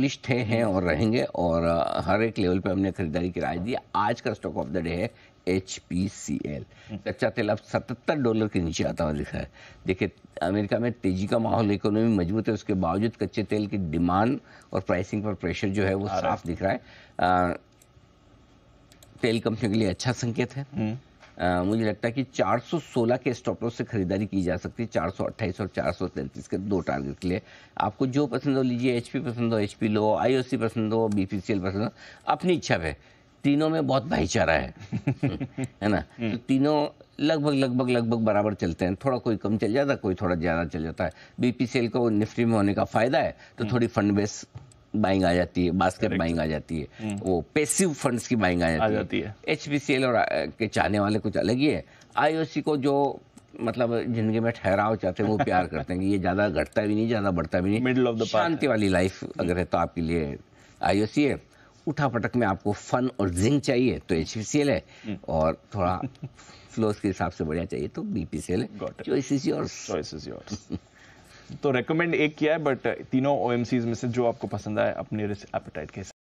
English थे हैं और रहेंगे और हर एक लेवल पे हमने खरीदारी की राय दी आज का स्टॉक ऑफ द डे है एच पी सी एल कच्चा तेल अब सतहत्तर डॉलर के नीचे आता हुआ दिखा है देखिए अमेरिका में तेजी का माहौल इकोनॉमी मजबूत है उसके बावजूद कच्चे तेल की डिमांड और प्राइसिंग पर प्रेशर जो है वो साफ दिख रहा है आ, तेल कंपनियों के लिए अच्छा संकेत है हम्म। आ, मुझे लगता है कि 416 के स्टॉप लॉस से खरीदारी की जा सकती है 428 और 433 के दो टारगेट के लिए आपको जो पसंद हो लीजिए एच पसंद हो एच लो आई पसंद हो बी पसंद हो अपनी इच्छा पे तीनों में बहुत भाईचारा है है ना हम्म। तो तीनों लगभग लगभग लगभग बराबर चलते हैं थोड़ा कोई कम चल जाता है कोई थोड़ा ज़्यादा चल जाता है बी को निफ्टी में होने का फ़ायदा है तो हम्म। थोड़ी फंड बेस बाइंग आ जाती है बास्केट बाइंग आ जाती है हम्म। वो पेसिव फंड्स की बाइंग आ जाती है एच और के चाहने वाले कुछ अलग ही है आईओसी को जो मतलब जिंदगी में ठहराव चाहते हैं वो प्यार करते हैं कि ये ज़्यादा घटता भी नहीं ज़्यादा बढ़ता भी नहीं मिडिल ऑफ द शांति वाली लाइफ अगर है तो आपके लिए आईओसी है उठा पटक में आपको फन और जिंक चाहिए तो एच है हम्म। और थोड़ा फ्लोस के हिसाब से बढ़िया चाहिए तो बी है सी योर्स है योर्स तो रेकमेंड एक किया है बट तीनों ओ में से जो आपको पसंद आए अपने एपेटाइट के